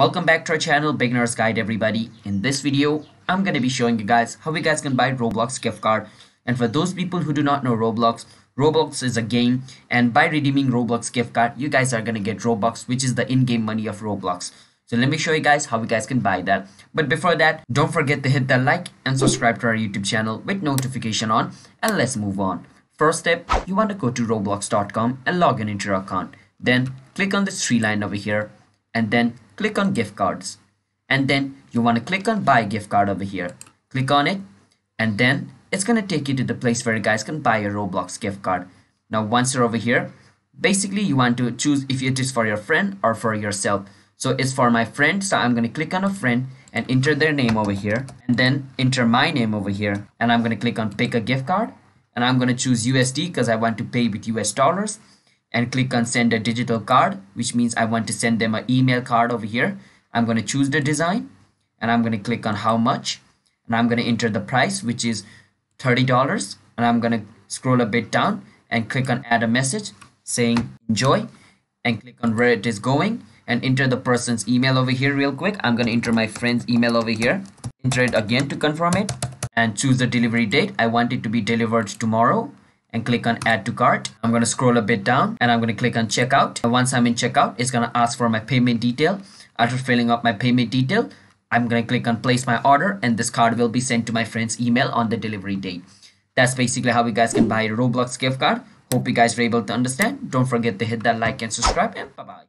Welcome back to our channel beginner's guide everybody. In this video I'm gonna be showing you guys how you guys can buy Roblox gift card and for those people who do not know Roblox Roblox is a game and by redeeming Roblox gift card you guys are gonna get Robux which is the in-game money of Roblox. So let me show you guys how you guys can buy that. But before that don't forget to hit that like and subscribe to our YouTube channel with notification on and let's move on. First step you want to go to roblox.com and log in into your account. Then click on this three line over here and then click on gift cards and then you want to click on buy gift card over here click on it and then it's going to take you to the place where you guys can buy a roblox gift card now once you're over here basically you want to choose if it is for your friend or for yourself so it's for my friend so i'm going to click on a friend and enter their name over here and then enter my name over here and i'm going to click on pick a gift card and i'm going to choose usd because i want to pay with us dollars and click on send a digital card, which means I want to send them an email card over here. I'm going to choose the design and I'm going to click on how much and I'm going to enter the price, which is $30. And I'm going to scroll a bit down and click on add a message saying enjoy and click on where it is going and enter the person's email over here real quick. I'm going to enter my friend's email over here, enter it again to confirm it and choose the delivery date. I want it to be delivered tomorrow and click on add to cart. I'm going to scroll a bit down and I'm going to click on checkout. Once I'm in checkout, it's going to ask for my payment detail. After filling up my payment detail, I'm going to click on place my order and this card will be sent to my friend's email on the delivery date. That's basically how you guys can buy a Roblox gift card. Hope you guys were able to understand. Don't forget to hit that like and subscribe and bye-bye.